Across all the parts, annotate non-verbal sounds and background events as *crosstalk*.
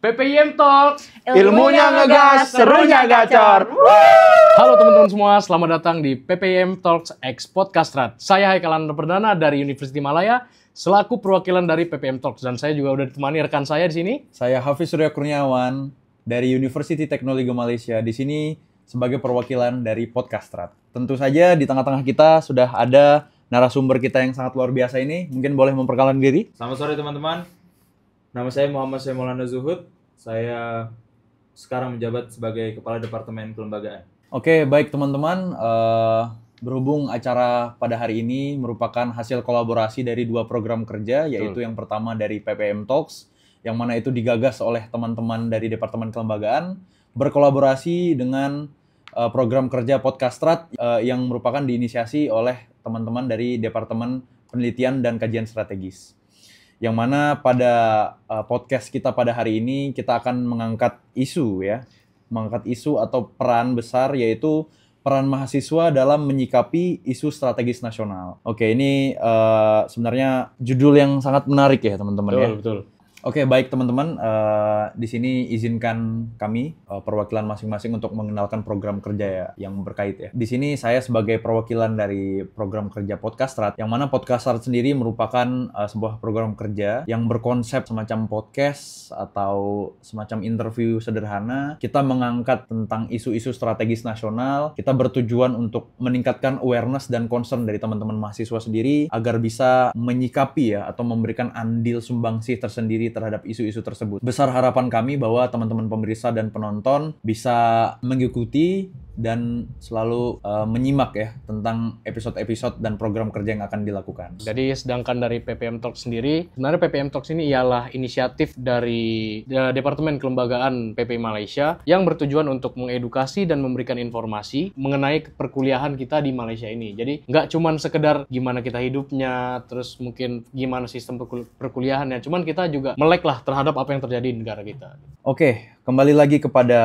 PPM Talks, ilmunya ngegas, serunya gacor. Halo teman-teman semua, selamat datang di PPM Talks X Podcast Rat. Saya Haikalan Perdana dari University Malaya, selaku perwakilan dari PPM Talks. Dan saya juga udah ditemani rekan saya di sini. Saya Hafiz Surya Kurniawan dari University Teknologi Malaysia. Di sini sebagai perwakilan dari Podcast Rat. Tentu saja di tengah-tengah kita sudah ada narasumber kita yang sangat luar biasa ini. Mungkin boleh memperkenalkan diri. Selamat sore teman-teman. Nama saya Muhammad Syamolana Zuhud. Saya sekarang menjabat sebagai Kepala Departemen Kelembagaan. Oke, baik teman-teman. Uh, berhubung acara pada hari ini merupakan hasil kolaborasi dari dua program kerja, yaitu Betul. yang pertama dari PPM Talks, yang mana itu digagas oleh teman-teman dari Departemen Kelembagaan, berkolaborasi dengan uh, program kerja Strat uh, yang merupakan diinisiasi oleh teman-teman dari Departemen Penelitian dan Kajian Strategis. Yang mana pada uh, podcast kita pada hari ini kita akan mengangkat isu ya, mengangkat isu atau peran besar yaitu peran mahasiswa dalam menyikapi isu strategis nasional. Oke, ini uh, sebenarnya judul yang sangat menarik ya, teman-teman ya. Betul, Oke, baik teman-teman. Uh, di sini izinkan kami uh, perwakilan masing-masing untuk mengenalkan program kerja ya, yang berkait ya. Di sini saya sebagai perwakilan dari program kerja Podcast yang mana Podcast Strat sendiri merupakan uh, sebuah program kerja yang berkonsep semacam podcast atau semacam interview sederhana. Kita mengangkat tentang isu-isu strategis nasional. Kita bertujuan untuk meningkatkan awareness dan concern dari teman-teman mahasiswa sendiri agar bisa menyikapi ya atau memberikan andil sumbangsih tersendiri terhadap isu-isu tersebut. Besar harapan kami bahwa teman-teman pemirsa dan penonton bisa mengikuti dan selalu uh, menyimak ya tentang episode-episode dan program kerja yang akan dilakukan. Jadi sedangkan dari PPM Talk sendiri, sebenarnya PPM Talk ini ialah inisiatif dari eh, Departemen Kelembagaan PP Malaysia yang bertujuan untuk mengedukasi dan memberikan informasi mengenai perkuliahan kita di Malaysia ini. Jadi nggak cuman sekedar gimana kita hidupnya, terus mungkin gimana sistem perkul perkuliahannya, cuman kita juga melek lah terhadap apa yang terjadi di negara kita. Oke, kembali lagi kepada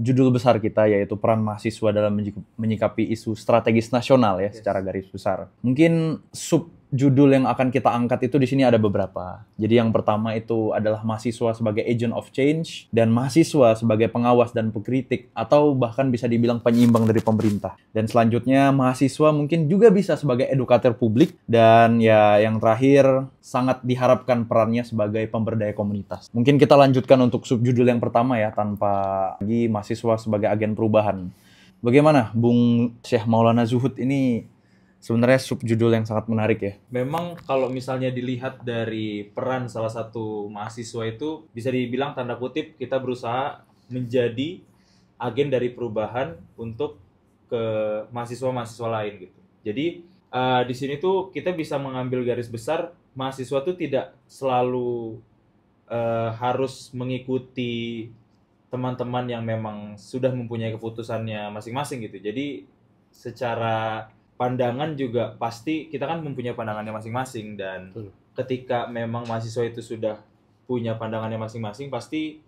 judul besar kita yaitu peran mahasiswa mahasiswa dalam menyikapi isu strategis nasional ya yes. secara garis besar. Mungkin sub judul yang akan kita angkat itu di sini ada beberapa. Jadi yang pertama itu adalah mahasiswa sebagai agent of change dan mahasiswa sebagai pengawas dan pengkritik atau bahkan bisa dibilang penyeimbang dari pemerintah. Dan selanjutnya mahasiswa mungkin juga bisa sebagai edukator publik dan ya yang terakhir sangat diharapkan perannya sebagai pemberdaya komunitas. Mungkin kita lanjutkan untuk subjudul yang pertama ya tanpa lagi mahasiswa sebagai agen perubahan. Bagaimana Bung Syekh Maulana Zuhud ini sebenarnya subjudul yang sangat menarik ya. Memang kalau misalnya dilihat dari peran salah satu mahasiswa itu bisa dibilang tanda kutip kita berusaha menjadi agen dari perubahan untuk ke mahasiswa-mahasiswa lain gitu. Jadi uh, di sini tuh kita bisa mengambil garis besar mahasiswa tuh tidak selalu uh, harus mengikuti teman-teman yang memang sudah mempunyai keputusannya masing-masing gitu. Jadi secara pandangan juga pasti kita kan mempunyai pandangannya masing-masing dan Betul. ketika memang mahasiswa itu sudah punya pandangannya masing-masing pasti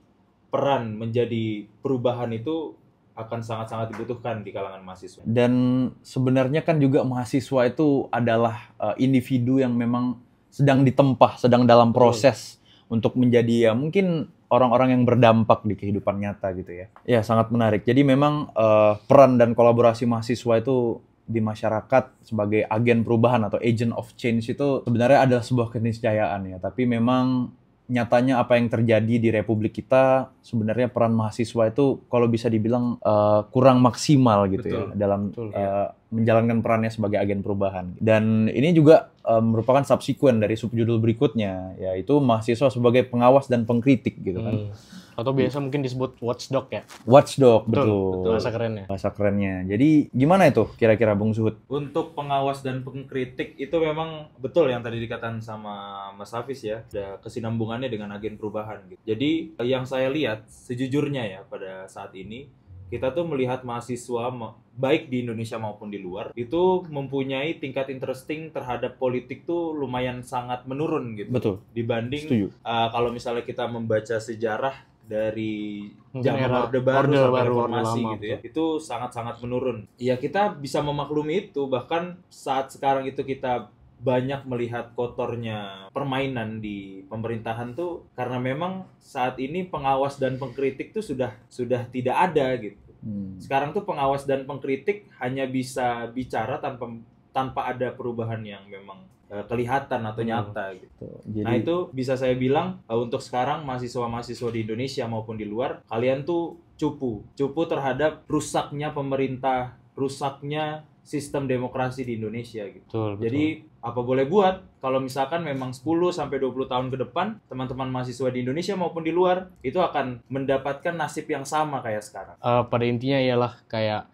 peran menjadi perubahan itu akan sangat-sangat dibutuhkan di kalangan mahasiswa. Dan sebenarnya kan juga mahasiswa itu adalah uh, individu yang memang sedang ditempah, sedang dalam proses Betul. untuk menjadi ya mungkin orang-orang yang berdampak di kehidupan nyata gitu ya. Ya sangat menarik. Jadi memang uh, peran dan kolaborasi mahasiswa itu di masyarakat sebagai agen perubahan atau agent of change itu sebenarnya adalah sebuah keniscayaan ya. Tapi memang nyatanya apa yang terjadi di republik kita sebenarnya peran mahasiswa itu kalau bisa dibilang uh, kurang maksimal gitu ya betul, ya dalam betul, uh, menjalankan perannya sebagai agen perubahan. Dan ini juga um, merupakan subsekuen dari subjudul berikutnya, yaitu mahasiswa sebagai pengawas dan pengkritik gitu kan. Hmm. Atau biasa mungkin disebut watchdog ya? Watchdog, betul. betul. betul. Bahasa kerennya. Bahasa kerennya. Jadi gimana itu kira-kira Bung suhut Untuk pengawas dan pengkritik itu memang betul yang tadi dikatakan sama Mas Hafiz ya. Ada kesinambungannya dengan agen perubahan gitu. Jadi eh, yang saya lihat sejujurnya ya pada saat ini kita tuh melihat mahasiswa baik di Indonesia maupun di luar itu mempunyai tingkat interesting terhadap politik tuh lumayan sangat menurun gitu. Betul. Dibanding uh, kalau misalnya kita membaca sejarah dari zaman Orde Baru Orde sampai baru, Reformasi lama, gitu ya. Itu sangat-sangat menurun. Ya kita bisa memaklumi itu bahkan saat sekarang itu kita banyak melihat kotornya permainan di pemerintahan tuh karena memang saat ini pengawas dan pengkritik tuh sudah sudah tidak ada gitu. Hmm. Sekarang tuh pengawas dan pengkritik hanya bisa bicara tanpa tanpa ada perubahan yang memang uh, kelihatan atau nyata hmm. gitu. Jadi, nah itu bisa saya bilang uh, untuk sekarang mahasiswa-mahasiswa di Indonesia maupun di luar kalian tuh cupu, cupu terhadap rusaknya pemerintah, rusaknya sistem demokrasi di Indonesia gitu. Betul, betul. Jadi apa boleh buat kalau misalkan memang 10 sampai 20 tahun ke depan teman-teman mahasiswa di Indonesia maupun di luar itu akan mendapatkan nasib yang sama kayak sekarang. Uh, pada intinya ialah kayak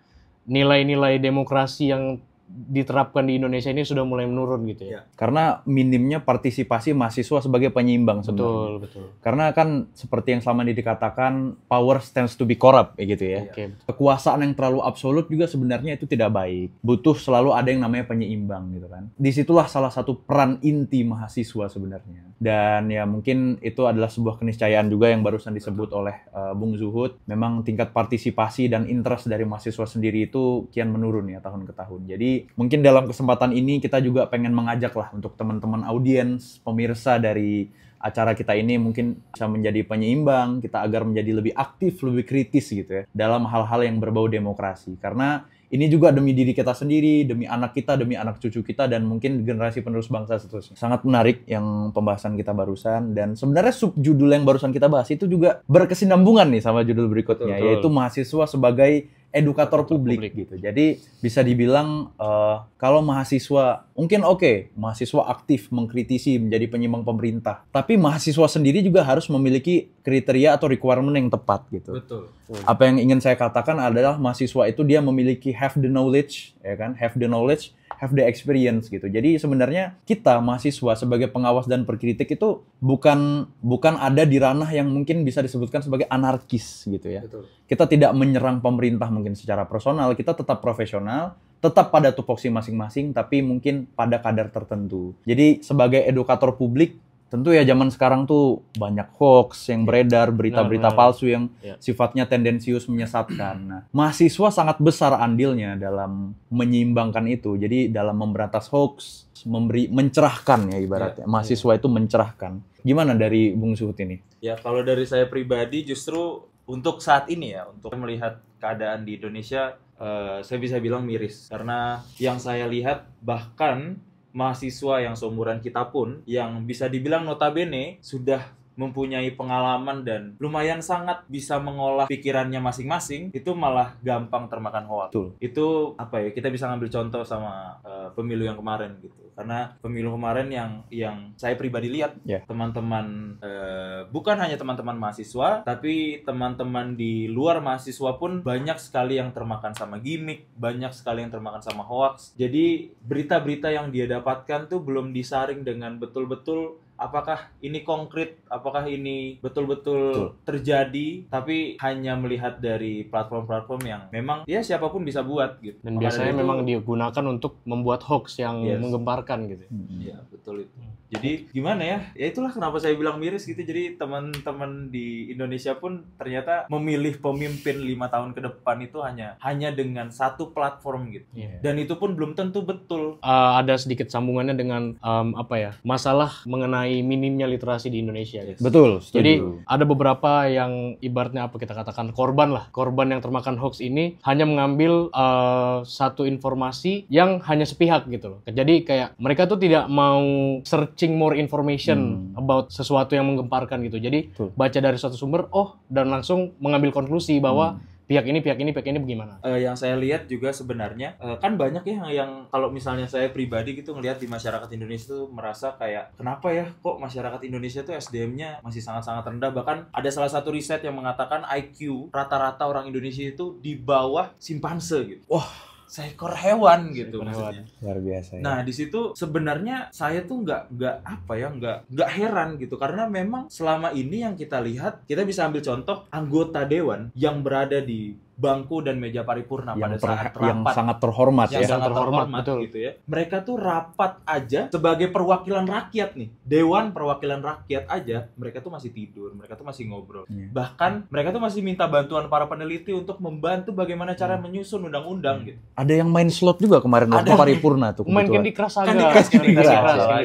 nilai-nilai demokrasi yang diterapkan di Indonesia ini sudah mulai menurun gitu ya. Iya. Karena minimnya partisipasi mahasiswa sebagai penyeimbang sebenarnya. Betul, betul. Karena kan seperti yang selama ini dikatakan power stands to be corrupt ya gitu ya. Okay. Kekuasaan yang terlalu absolut juga sebenarnya itu tidak baik. Butuh selalu ada yang namanya penyeimbang gitu kan. Disitulah salah satu peran inti mahasiswa sebenarnya. Dan ya mungkin itu adalah sebuah keniscayaan juga yang barusan disebut betul. oleh uh, Bung Zuhud. Memang tingkat partisipasi dan interest dari mahasiswa sendiri itu kian menurun ya tahun ke tahun. Jadi mungkin dalam kesempatan ini kita juga pengen mengajak lah untuk teman-teman audiens, pemirsa dari acara kita ini mungkin bisa menjadi penyeimbang kita agar menjadi lebih aktif, lebih kritis gitu ya dalam hal-hal yang berbau demokrasi. Karena ini juga demi diri kita sendiri, demi anak kita, demi anak cucu kita dan mungkin generasi penerus bangsa seterusnya. Sangat menarik yang pembahasan kita barusan dan sebenarnya subjudul yang barusan kita bahas itu juga berkesinambungan nih sama judul berikutnya betul. yaitu mahasiswa sebagai edukator publik, publik gitu. Jadi bisa dibilang uh, kalau mahasiswa mungkin oke, okay, mahasiswa aktif mengkritisi menjadi penyeimbang pemerintah, tapi mahasiswa sendiri juga harus memiliki kriteria atau requirement yang tepat gitu. Betul. Apa yang ingin saya katakan adalah mahasiswa itu dia memiliki have the knowledge, ya kan? Have the knowledge, have the experience gitu. Jadi sebenarnya kita mahasiswa sebagai pengawas dan perkritik itu bukan bukan ada di ranah yang mungkin bisa disebutkan sebagai anarkis gitu ya. Betul. Kita tidak menyerang pemerintah mungkin secara personal, kita tetap profesional, tetap pada tupoksi masing-masing tapi mungkin pada kadar tertentu. Jadi sebagai edukator publik tentu ya zaman sekarang tuh banyak hoax yang iya. beredar, berita-berita palsu yang iya. sifatnya tendensius menyesatkan. Nah, mahasiswa sangat besar andilnya dalam menyimbangkan itu. Jadi dalam memberantas hoax, memberi mencerahkan ya ibaratnya. Iya, mahasiswa itu mencerahkan. Gimana dari Bung Suhut ini? Ya, kalau dari saya pribadi justru untuk saat ini ya, untuk melihat keadaan di Indonesia Uh, saya bisa bilang miris karena yang saya lihat bahkan mahasiswa yang seumuran kita pun yang bisa dibilang notabene sudah mempunyai pengalaman dan lumayan sangat bisa mengolah pikirannya masing-masing itu malah gampang termakan hoax. Betul. Itu apa ya kita bisa ngambil contoh sama uh, pemilu yang kemarin gitu. Karena pemilu kemarin yang yang saya pribadi lihat teman ya. teman-teman uh, bukan hanya teman-teman mahasiswa tapi teman-teman di luar mahasiswa pun banyak sekali yang termakan sama gimmick, banyak sekali yang termakan sama hoax. Jadi berita-berita yang dia dapatkan tuh belum disaring dengan betul-betul apakah ini konkret, apakah ini betul-betul terjadi, tapi hanya melihat dari platform-platform yang memang ya siapapun bisa buat gitu. Dan Makanya biasanya itu, memang digunakan untuk membuat hoax yang yes. menggemparkan gitu. Ya betul itu. Jadi gimana ya? Ya itulah kenapa saya bilang miris gitu. Jadi teman-teman di Indonesia pun ternyata memilih pemimpin lima tahun ke depan itu hanya hanya dengan satu platform gitu. Yeah. Dan itu pun belum tentu betul. Uh, ada sedikit sambungannya dengan um, apa ya? Masalah mengenai mengenai minimnya literasi di Indonesia. Yes. Gitu. Betul. Studio. Jadi ada beberapa yang ibaratnya apa kita katakan korban lah, korban yang termakan hoax ini hanya mengambil uh, satu informasi yang hanya sepihak gitu loh. Jadi kayak mereka tuh tidak mau searching more information hmm. about sesuatu yang menggemparkan gitu. Jadi Betul. baca dari suatu sumber, oh dan langsung mengambil konklusi bahwa hmm pihak ini pihak ini pihak ini bagaimana? Uh, yang saya lihat juga sebenarnya uh, kan banyak ya yang, yang kalau misalnya saya pribadi gitu ngelihat di masyarakat Indonesia tuh merasa kayak kenapa ya kok masyarakat Indonesia tuh SDM-nya masih sangat-sangat rendah bahkan ada salah satu riset yang mengatakan IQ rata-rata orang Indonesia itu di bawah simpanse gitu. Wah, seekor hewan gitu hewan. luar biasa ya. nah di situ sebenarnya saya tuh nggak nggak apa ya nggak nggak heran gitu karena memang selama ini yang kita lihat kita bisa ambil contoh anggota dewan yang berada di bangku dan meja paripurna yang pada saat rapat yang sangat terhormat yang ya. sangat terhormat, terhormat betul. gitu ya. Mereka tuh rapat aja sebagai perwakilan rakyat nih. Dewan perwakilan rakyat aja mereka tuh masih tidur, mereka tuh masih ngobrol. Yeah. Bahkan mereka tuh masih minta bantuan para peneliti untuk membantu bagaimana cara iya. menyusun undang-undang yeah. gitu. Ada yang main slot juga kemarin waktu paripurna tuh. Main Candy Crush agak.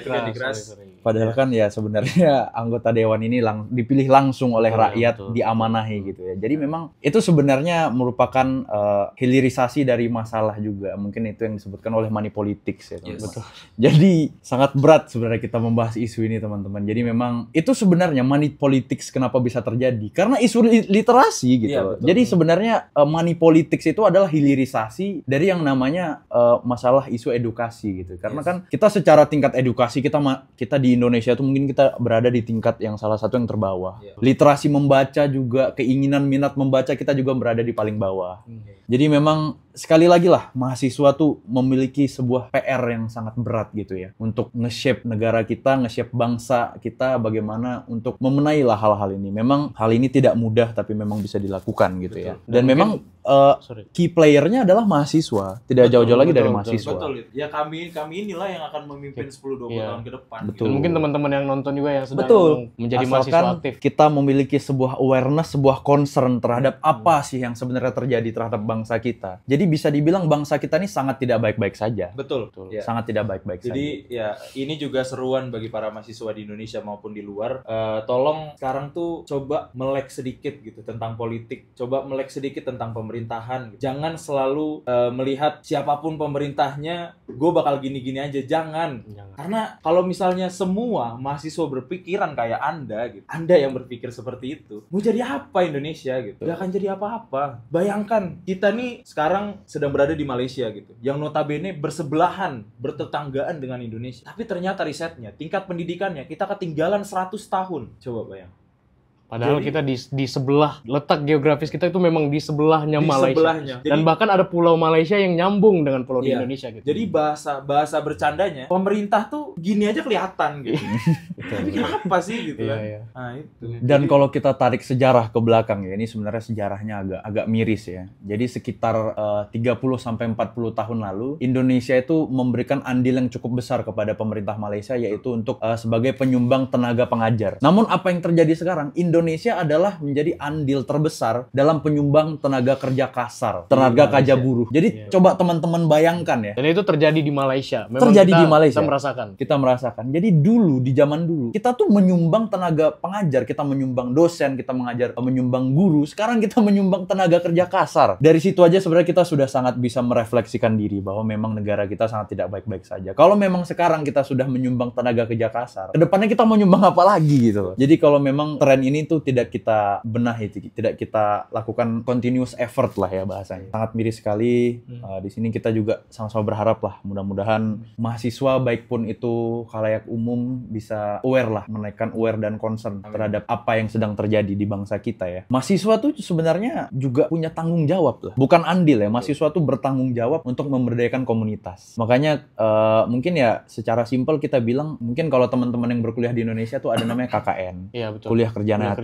kan Padahal iya. kan ya sebenarnya *laughs* anggota dewan ini lang dipilih langsung oleh betul, iya, rakyat betul. diamanahi gitu ya. Jadi memang itu sebenarnya merupakan uh, hilirisasi dari masalah juga. Mungkin itu yang disebutkan oleh money politics ya. Yes. Betul. *laughs* Jadi sangat berat sebenarnya kita membahas isu ini teman-teman. Jadi memang itu sebenarnya money politics kenapa bisa terjadi? Karena isu literasi gitu. Ya, Jadi sebenarnya uh, money politics itu adalah hilirisasi dari yang namanya uh, masalah isu edukasi gitu. Karena yes. kan kita secara tingkat edukasi kita kita di Indonesia itu mungkin kita berada di tingkat yang salah satu yang terbawah. Yeah. Literasi membaca juga, keinginan minat membaca kita juga berada di paling bawah. Okay. Hmm, iya. Jadi memang sekali lagi lah mahasiswa tuh memiliki sebuah PR yang sangat berat gitu ya untuk nge-shape negara kita, nge-shape bangsa kita bagaimana untuk memenai lah hal-hal ini. Memang hal ini tidak mudah tapi memang bisa dilakukan gitu ya. Betul. ya. Dan, Dan memang uh, Sorry. key playernya adalah mahasiswa, tidak jauh-jauh lagi betul, dari betul, mahasiswa. Betul, ya kami kami inilah yang akan memimpin 10-20 yeah. Iya. tahun ke depan. Betul. Gitu. Mungkin teman-teman yang nonton juga yang sedang betul. menjadi Asalkan mahasiswa aktif. Kita memiliki sebuah awareness, sebuah concern terhadap hmm. apa sih yang sebenarnya terjadi terhadap bangsa kita. Jadi bisa dibilang bangsa kita ini sangat tidak baik-baik saja. Betul. betul. Ya. Sangat tidak baik-baik saja. Jadi ya ini juga seruan bagi para mahasiswa di Indonesia maupun di luar. Uh, tolong sekarang tuh coba melek sedikit gitu tentang politik, coba melek sedikit tentang pemerintah pemerintahan jangan selalu uh, melihat siapapun pemerintahnya gue bakal gini-gini aja jangan. jangan karena kalau misalnya semua mahasiswa berpikiran kayak anda gitu anda yang berpikir seperti itu mau jadi apa Indonesia gitu gak akan jadi apa-apa bayangkan kita nih sekarang sedang berada di Malaysia gitu yang notabene bersebelahan bertetanggaan dengan Indonesia tapi ternyata risetnya tingkat pendidikannya kita ketinggalan 100 tahun coba bayang Padahal Jadi, kita di, di sebelah letak geografis kita itu memang di sebelahnya di Malaysia. Sebelahnya. Jadi, Dan bahkan ada pulau Malaysia yang nyambung dengan pulau iya. di Indonesia gitu. Jadi bahasa bahasa bercandanya pemerintah tuh gini aja kelihatan gitu. Iya. *laughs* Tapi kenapa sih gitu iya, kan? Iya, iya. Nah, itu. Dan kalau kita tarik sejarah ke belakang ya, ini sebenarnya sejarahnya agak agak miris ya. Jadi sekitar eh, uh, 30 sampai 40 tahun lalu Indonesia itu memberikan andil yang cukup besar kepada pemerintah Malaysia yaitu untuk uh, sebagai penyumbang tenaga pengajar. Namun apa yang terjadi sekarang Indonesia Indonesia adalah menjadi andil terbesar dalam penyumbang tenaga kerja kasar, tenaga kerja buruh. Jadi yeah. coba teman-teman bayangkan ya. Dan itu terjadi di Malaysia. Memang terjadi kita, di Malaysia. Kita merasakan. Kita merasakan. Jadi dulu di zaman dulu kita tuh menyumbang tenaga pengajar, kita menyumbang dosen, kita mengajar, menyumbang guru. Sekarang kita menyumbang tenaga kerja kasar. Dari situ aja sebenarnya kita sudah sangat bisa merefleksikan diri bahwa memang negara kita sangat tidak baik-baik saja. Kalau memang sekarang kita sudah menyumbang tenaga kerja kasar, kedepannya kita mau nyumbang apa lagi gitu. Jadi kalau memang tren ini itu tidak kita benah itu tidak kita lakukan continuous effort lah ya bahasanya. Iya. Sangat miris sekali. Hmm. Uh, di sini kita juga sama-sama berharap lah, mudah-mudahan hmm. mahasiswa baik pun itu kalayak umum bisa aware lah, menaikkan aware dan concern Amin. terhadap apa yang sedang terjadi di bangsa kita ya. Mahasiswa tuh sebenarnya juga punya tanggung jawab lah, bukan andil ya. Mahasiswa tuh bertanggung jawab untuk memberdayakan komunitas. Makanya uh, mungkin ya secara simpel kita bilang mungkin kalau teman-teman yang berkuliah di Indonesia tuh ada namanya *coughs* KKN, ya, betul. kuliah kerja nyata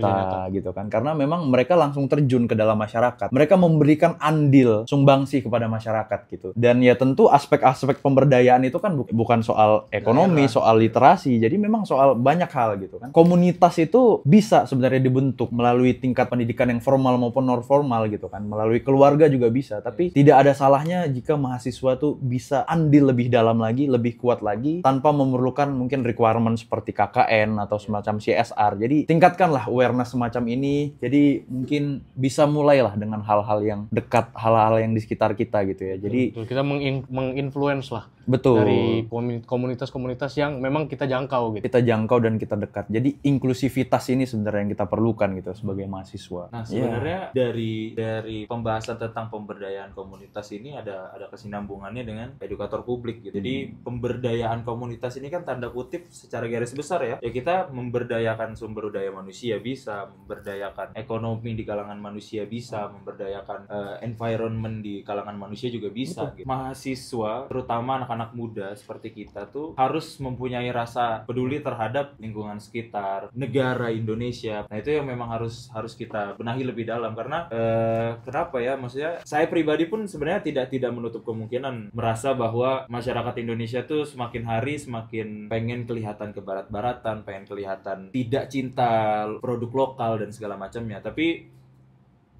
gitu kan karena memang mereka langsung terjun ke dalam masyarakat mereka memberikan andil sumbangsi kepada masyarakat gitu dan ya tentu aspek-aspek pemberdayaan itu kan bukan soal ekonomi Daerah. soal literasi jadi memang soal banyak hal gitu kan komunitas itu bisa sebenarnya dibentuk melalui tingkat pendidikan yang formal maupun non formal gitu kan melalui keluarga juga bisa tapi yes. Iya. tidak ada salahnya jika mahasiswa tuh bisa andil lebih dalam lagi lebih kuat lagi tanpa memerlukan mungkin requirement seperti KKN atau semacam CSR jadi tingkatkanlah awareness semacam ini. Jadi mungkin bisa mulailah dengan hal-hal yang dekat, hal-hal yang di sekitar kita gitu ya. Jadi betul, betul. kita menginfluence lah Betul. Dari komunitas-komunitas yang memang kita jangkau gitu. Kita jangkau dan kita dekat. Jadi inklusivitas ini sebenarnya yang kita perlukan gitu sebagai mahasiswa. Nah, iya. sebenarnya yeah. dari dari pembahasan tentang pemberdayaan komunitas ini ada ada kesinambungannya dengan edukator publik gitu. Jadi hmm. pemberdayaan komunitas ini kan tanda kutip secara garis besar ya. Ya kita memberdayakan sumber daya manusia bisa, memberdayakan ekonomi di kalangan manusia bisa, memberdayakan uh, environment di kalangan manusia juga bisa Betul. gitu. Mahasiswa terutama anak-anak anak muda seperti kita tuh harus mempunyai rasa peduli terhadap lingkungan sekitar negara Indonesia nah itu yang memang harus harus kita benahi lebih dalam karena eh, kenapa ya maksudnya saya pribadi pun sebenarnya tidak tidak menutup kemungkinan merasa bahwa masyarakat Indonesia tuh semakin hari semakin pengen kelihatan kebarat-baratan pengen kelihatan tidak cinta produk lokal dan segala macamnya tapi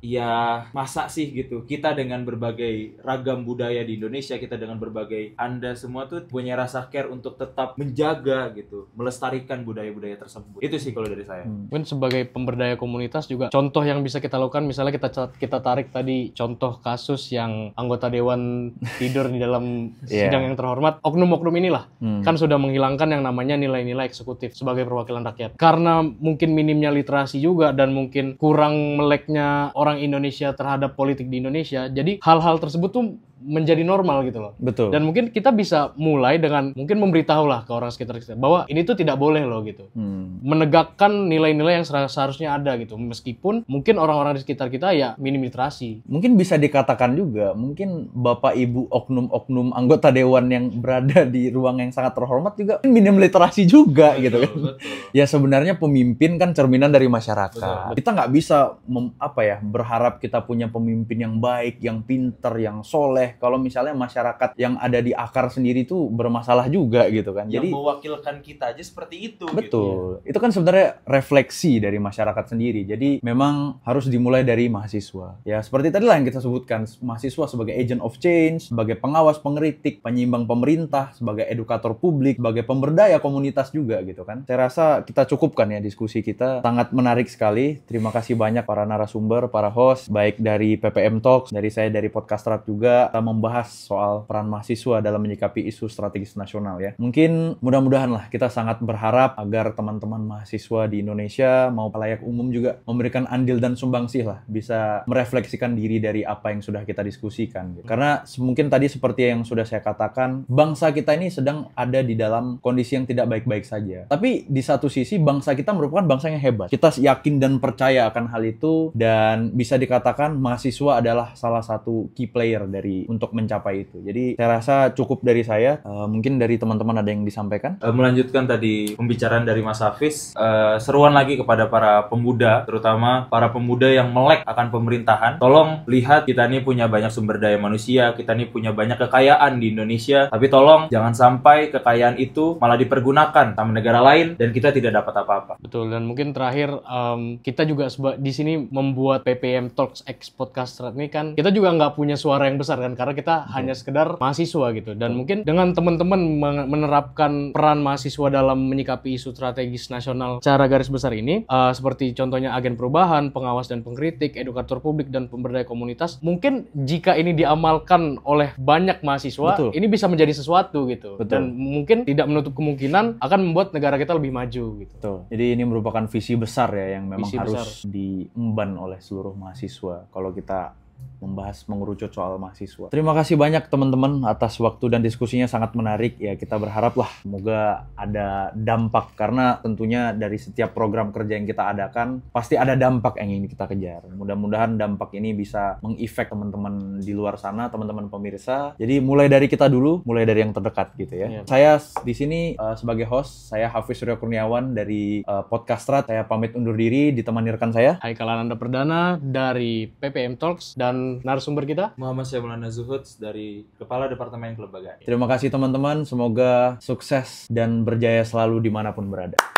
ya masa sih gitu kita dengan berbagai ragam budaya di Indonesia kita dengan berbagai anda semua tuh punya rasa care untuk tetap menjaga gitu melestarikan budaya-budaya tersebut itu sih kalau dari saya hmm. mungkin sebagai pemberdaya komunitas juga contoh yang bisa kita lakukan misalnya kita kita tarik tadi contoh kasus yang anggota dewan *laughs* tidur di dalam yeah. sidang yang terhormat oknum-oknum inilah hmm. kan sudah menghilangkan yang namanya nilai-nilai eksekutif sebagai perwakilan rakyat karena mungkin minimnya literasi juga dan mungkin kurang meleknya orang orang Indonesia terhadap politik di Indonesia. Jadi hal-hal tersebut tuh menjadi normal gitu loh. Betul. Dan mungkin kita bisa mulai dengan mungkin memberitahulah ke orang sekitar kita bahwa ini tuh tidak boleh loh gitu. Hmm. Menegakkan nilai-nilai yang seharusnya ada gitu. Meskipun mungkin orang-orang di sekitar kita ya minim literasi. Mungkin bisa dikatakan juga mungkin bapak ibu oknum-oknum anggota dewan yang berada di ruang yang sangat terhormat juga minim literasi juga betul, gitu kan. Betul. Ya sebenarnya pemimpin kan cerminan dari masyarakat. Betul, betul. Kita nggak bisa mem, apa ya berharap kita punya pemimpin yang baik, yang pintar, yang soleh boleh kalau misalnya masyarakat yang ada di akar sendiri itu bermasalah juga gitu kan. Yang Jadi mewakilkan kita aja seperti itu. Betul. Gitu ya. Itu kan sebenarnya refleksi dari masyarakat sendiri. Jadi memang harus dimulai dari mahasiswa. Ya seperti tadi lah yang kita sebutkan mahasiswa sebagai agent of change, sebagai pengawas, pengeritik, penyimbang pemerintah, sebagai edukator publik, sebagai pemberdaya komunitas juga gitu kan. Saya rasa kita cukupkan ya diskusi kita sangat menarik sekali. Terima kasih banyak para narasumber, para host baik dari PPM Talks, dari saya dari Podcast Rap juga kita membahas soal peran mahasiswa dalam menyikapi isu strategis nasional ya. Mungkin mudah-mudahan lah kita sangat berharap agar teman-teman mahasiswa di Indonesia mau layak umum juga memberikan andil dan sumbangsih lah bisa merefleksikan diri dari apa yang sudah kita diskusikan. Gitu. Karena mungkin tadi seperti yang sudah saya katakan, bangsa kita ini sedang ada di dalam kondisi yang tidak baik-baik saja. Tapi di satu sisi bangsa kita merupakan bangsa yang hebat. Kita yakin dan percaya akan hal itu dan bisa dikatakan mahasiswa adalah salah satu key player dari untuk mencapai itu. Jadi saya rasa cukup dari saya. Uh, mungkin dari teman-teman ada yang disampaikan. Uh, melanjutkan tadi pembicaraan dari Mas Hafiz, uh, seruan lagi kepada para pemuda, terutama para pemuda yang melek akan pemerintahan. Tolong lihat kita ini punya banyak sumber daya manusia, kita ini punya banyak kekayaan di Indonesia, tapi tolong jangan sampai kekayaan itu malah dipergunakan sama negara lain dan kita tidak dapat apa-apa. Betul dan mungkin terakhir um, kita juga di sini membuat PPM Talks X Podcast ini kan kita juga nggak punya suara yang besar kan karena kita hanya sekedar mahasiswa gitu dan mungkin dengan teman-teman menerapkan peran mahasiswa dalam menyikapi isu strategis nasional secara garis besar ini uh, seperti contohnya agen perubahan, pengawas dan pengkritik, edukator publik dan pemberdaya komunitas mungkin jika ini diamalkan oleh banyak mahasiswa Betul. ini bisa menjadi sesuatu gitu Betul. dan mungkin tidak menutup kemungkinan akan membuat negara kita lebih maju gitu. Betul. Jadi ini merupakan visi besar ya yang memang visi harus besar. diemban oleh seluruh mahasiswa kalau kita membahas mengerucut soal mahasiswa. Terima kasih banyak teman-teman atas waktu dan diskusinya sangat menarik ya kita berharap lah semoga ada dampak karena tentunya dari setiap program kerja yang kita adakan pasti ada dampak yang ingin kita kejar. Mudah-mudahan dampak ini bisa mengefek teman-teman di luar sana, teman-teman pemirsa. Jadi mulai dari kita dulu, mulai dari yang terdekat gitu ya. ya. Saya di sini uh, sebagai host, saya Hafiz Surya Kurniawan dari uh, eh, Podcast Rat. Saya pamit undur diri ditemani rekan saya Hai Ananda Perdana dari PPM Talks dan dan narasumber kita Muhammad Syamulana Zuhud dari Kepala Departemen Kelembagaan. Terima kasih teman-teman, semoga sukses dan berjaya selalu dimanapun berada.